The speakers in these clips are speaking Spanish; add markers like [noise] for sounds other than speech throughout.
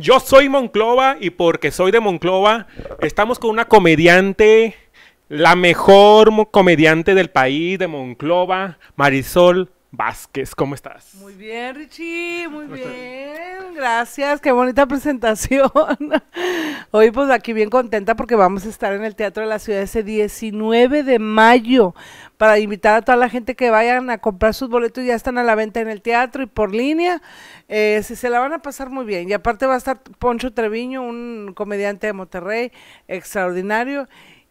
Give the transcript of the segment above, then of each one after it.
Yo soy Monclova y porque soy de Monclova, estamos con una comediante, la mejor comediante del país, de Monclova, Marisol Vázquez. ¿Cómo estás? Muy bien, Richie, muy bien. Gracias, qué bonita [laughs] presentación. Hoy pues aquí bien contenta porque vamos a estar en el Teatro de la Ciudad ese 19 de mayo para invitar a toda la gente que vayan a comprar sus boletos, ya están a la venta en el teatro y por línea. Eh, si se la van a pasar muy bien. Y aparte va a estar Poncho Treviño, un comediante de Monterrey, extraordinario.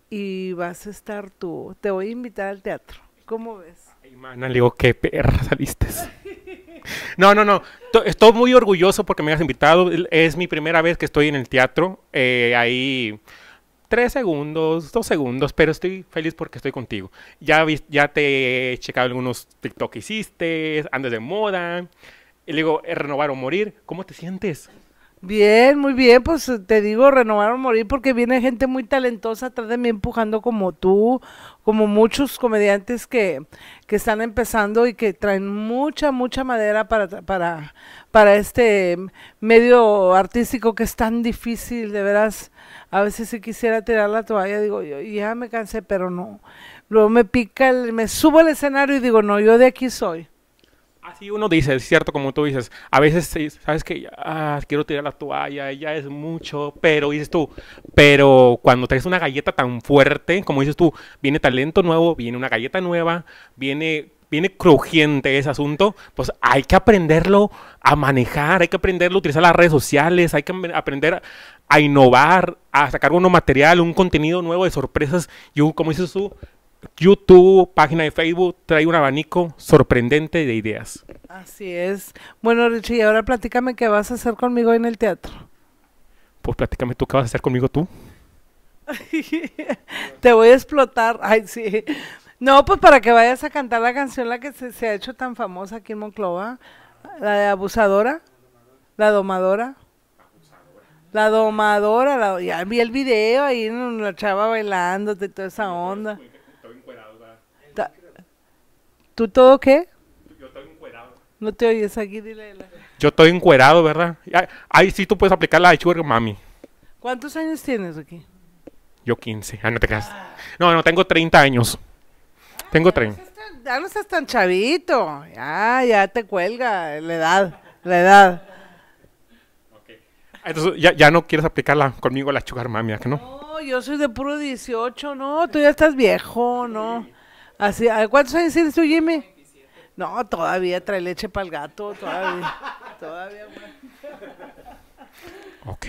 Y vas a estar tú. Te voy a invitar al teatro. ¿Cómo ves? Ay, le digo, qué perra saliste. [laughs] No, no, no. Estoy muy orgulloso porque me has invitado. Es mi primera vez que estoy en el teatro. hay eh, ahí tres segundos, dos segundos, pero estoy feliz porque estoy contigo. Ya, ya te he checado algunos TikTok que hiciste, andas de moda. Y le digo, eh, renovar o morir. ¿Cómo te sientes? Bien, muy bien, pues eh, te digo, renovar o morir porque viene gente muy talentosa atrás de mí empujando como tú, como muchos comediantes que, que están empezando y que traen mucha, mucha madera para, para, para este medio artístico que es tan difícil, de veras, a veces si quisiera tirar la toalla, digo, yo ya me cansé, pero no. Luego me pica, me subo al escenario y digo, no, yo de aquí soy así uno dice, es cierto, como tú dices, a veces, sabes que, ah, quiero tirar la toalla, ya es mucho, pero dices tú, pero cuando traes una galleta tan fuerte, como dices tú, viene talento nuevo, viene una galleta nueva, viene viene crujiente ese asunto, pues hay que aprenderlo a manejar, hay que aprenderlo a utilizar las redes sociales, hay que aprender a innovar, a sacar uno material, un contenido nuevo de sorpresas y, como dices tú, YouTube, página de Facebook, trae un abanico sorprendente de ideas. Así es. Bueno, Richie, ahora platícame qué vas a hacer conmigo en el teatro. Pues platícame tú qué vas a hacer conmigo tú. [laughs] Te voy a explotar. Ay, sí. No, pues para que vayas a cantar la canción la que se, ha hecho tan famosa aquí en Monclova, la de abusadora, la domadora. La domadora, ya vi el video ahí, la chava bailándote, toda esa onda. ¿Tú todo qué? Yo estoy encuerado. No te oyes aquí, dile. Yo estoy encuerado, ¿verdad? Ahí, sí tú puedes aplicar la chugar, Mami. ¿Cuántos años tienes aquí? Yo 15. Ah, no te creas. No, no, tengo 30 años. tengo 30. Ya no estás tan chavito. Ya, ya te cuelga la edad. La edad. Okay. Entonces, ya, no quieres aplicarla conmigo la chugar, Mami, ¿a que no? No, yo soy de puro 18, no. Tú ya estás viejo, no. Así, ¿Cuántos años tienes su Jimmy? No, todavía trae leche para el gato, todavía. [laughs] todavía. Ok.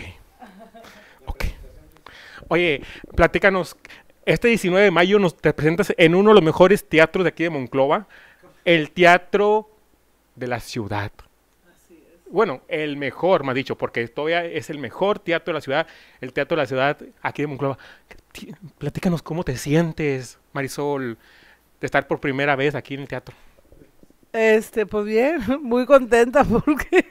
Oye, platícanos. Este 19 de mayo nos te presentas en uno de los mejores teatros de aquí de Monclova, el Teatro de la Ciudad. Así es. Bueno, el mejor, más dicho, porque todavía es el mejor teatro de la ciudad, el teatro de la ciudad aquí de Monclova. Platícanos cómo te sientes, Marisol de estar por primera vez aquí en el teatro? Este, pues bien, [laughs] muy contenta [laughs] porque,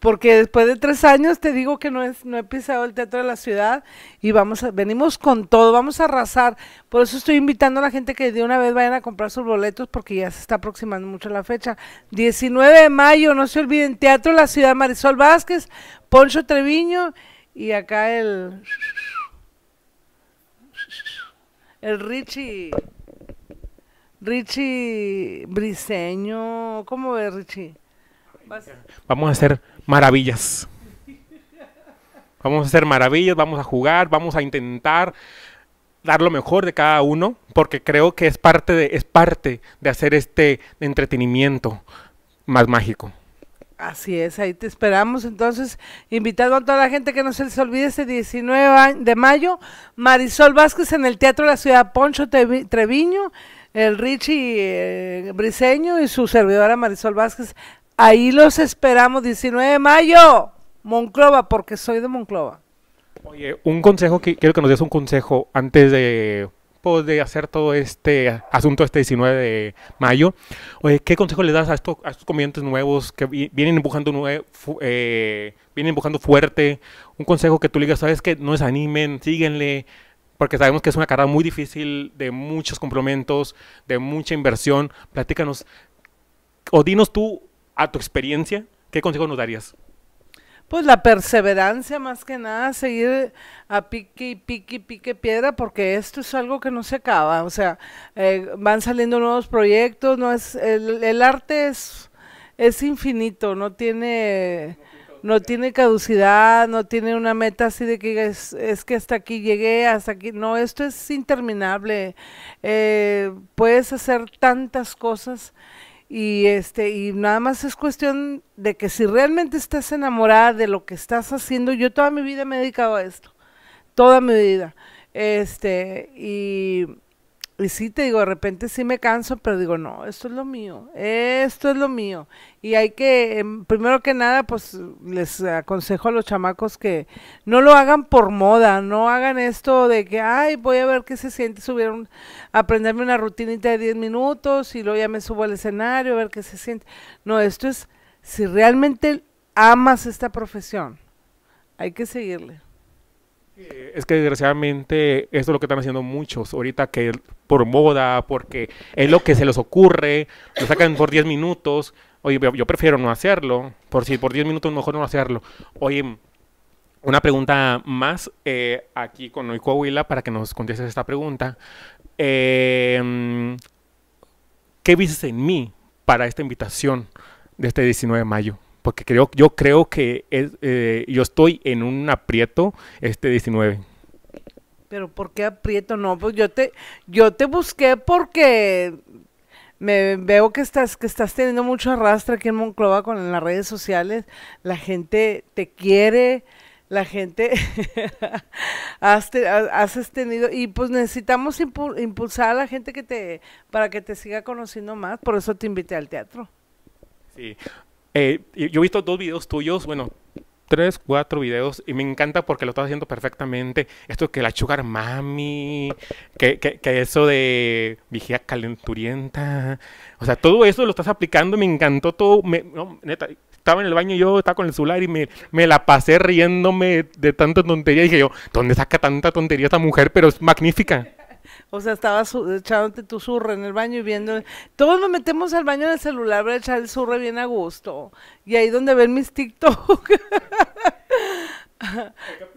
porque después de tres años te digo que no, he pisado el teatro de la ciudad y vamos venimos con todo, vamos a arrasar. Por eso estoy invitando a la gente que de una vez vayan a comprar sus boletos porque ya se está aproximando mucho la fecha. 19 de mayo, no se olviden, Teatro de la Ciudad Marisol Vázquez, Poncho Treviño y acá el... El Richie. Richie Briseño. ¿Cómo ves, Richie? Vamos a hacer maravillas. Vamos a hacer maravillas, vamos a jugar, vamos a intentar dar lo mejor de cada uno, porque creo que es parte de, es parte de hacer este entretenimiento más mágico. Así es, ahí te esperamos. Entonces, invitando a toda la gente que no se les olvide este 19 de mayo, Marisol Vázquez en el Teatro de la Ciudad Poncho Treviño el Richie eh, Briseño y su servidora Marisol Vázquez. Ahí los esperamos 19 de mayo, Monclova, porque soy de Monclova. Oye, un consejo, que, quiero que nos des un consejo antes de, pues, de hacer todo este asunto este 19 de mayo. Oye, ¿qué consejo le das a estos, a estos comediantes nuevos que vienen empujando eh, empujando fuerte? Un consejo que tú le digas, sabes que no desanimen, síguenle, porque sabemos que es una carrera muy difícil, de muchos complementos, de mucha inversión. Platícanos, o dinos tú a tu experiencia, ¿qué consejo nos darías? Pues la perseverancia más que nada, seguir a pique y pique y pique piedra, porque esto es algo que no se acaba. O sea, eh, van saliendo nuevos proyectos, no es el, el arte es, es infinito, no tiene no tiene caducidad, no tiene una meta así de que es, que hasta aquí llegué, hasta aquí. No, esto es interminable. Eh, puedes hacer tantas cosas y este y nada más es cuestión de que si realmente estás enamorada de lo que estás haciendo. Yo toda mi vida me he dedicado a esto, toda mi vida. Este y y sí, te digo, de repente sí me canso, pero digo, no, esto es lo mío, esto es lo mío. Y hay que, em, primero que nada, pues les aconsejo a los chamacos que no lo hagan por moda, no hagan esto de que, ay, voy a ver qué se siente subir, un, aprenderme una rutinita de 10 minutos y luego ya me subo al escenario, a ver qué se siente. No, esto es, si realmente amas esta profesión, hay que seguirle. Eh, es que desgraciadamente esto es lo que están haciendo muchos ahorita, que por moda, porque es lo que se les ocurre, lo sacan por 10 minutos. Oye, yo prefiero no hacerlo, por si por 10 minutos mejor no hacerlo. Oye, una pregunta más eh, aquí con Noy Coahuila para que nos contestes esta pregunta. Em, ¿Qué viste en mí para esta invitación de este 19 de mayo? porque creo, yo creo que eh, yo estoy en un aprieto este 19. Pero ¿por qué aprieto? No, pues yo te, yo te busqué porque me veo que estás, que estás teniendo mucho arrastre aquí en Monclova con las redes sociales. La gente te quiere, la gente [laughs] has, has, tenido y pues necesitamos impulsar a la gente que te para que te siga conociendo más por eso te invité al teatro sí eh, yo he visto dos videos tuyos, bueno, tres, cuatro videos y me encanta porque lo estás haciendo perfectamente. Esto que la chugar mami, que, que, eso de vigía calenturienta. O sea, todo eso lo estás aplicando, me encantó todo. estaba en el baño yo, estaba con el celular y me, me la pasé riéndome de tanta tontería. Y dije yo, ¿dónde saca tanta tontería esta mujer? Pero es magnífica. O sea, estabas echándote tu surre en el baño y viendo. Todos nos metemos al baño en el celular para echar el surre bien a gusto. Y ahí donde ven mis TikTok. [laughs]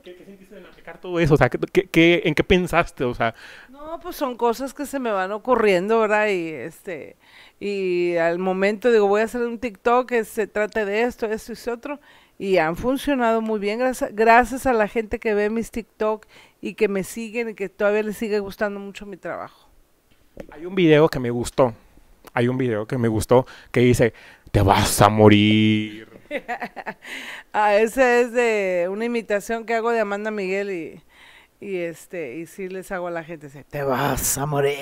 ¿Qué, sentiste en aplicar todo eso? O sea, ¿qué, en qué pensaste? O sea. No, pues son cosas que se me van ocurriendo, ¿verdad? Y este. Y al momento digo, voy a hacer un TikTok que se trate de esto, esto y ese otro y han funcionado muy bien gracias, a la gente que ve mis TikTok y que me siguen y que todavía les sigue gustando mucho mi trabajo. Hay un video que me gustó, hay un video que me gustó que dice, te vas a morir. a [laughs] ah, ese es de una imitación que hago de Amanda Miguel y, este y sí les hago a la gente, te vas a morir.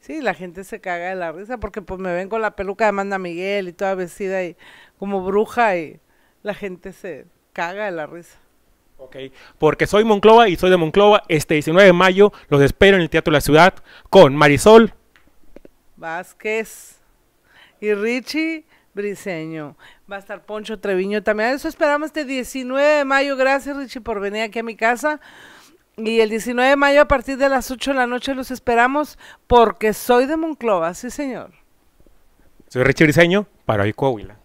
Sí, la gente se caga de la risa porque pues me ven con la peluca de Amanda Miguel y toda vestida y como bruja y la gente se caga de la risa. Ok, porque soy Monclova y soy de Monclova. Este 19 de mayo los espero en el Teatro de la Ciudad con Marisol Vázquez y Richie Briseño. Va a estar Poncho Treviño también. Eso esperamos este 19 de mayo. Gracias, Richie, por venir aquí a mi casa. Y el 19 de mayo a partir de las 8 de la noche los esperamos porque soy de Monclova, sí señor. Soy Richie Briseño para hoy Coahuila.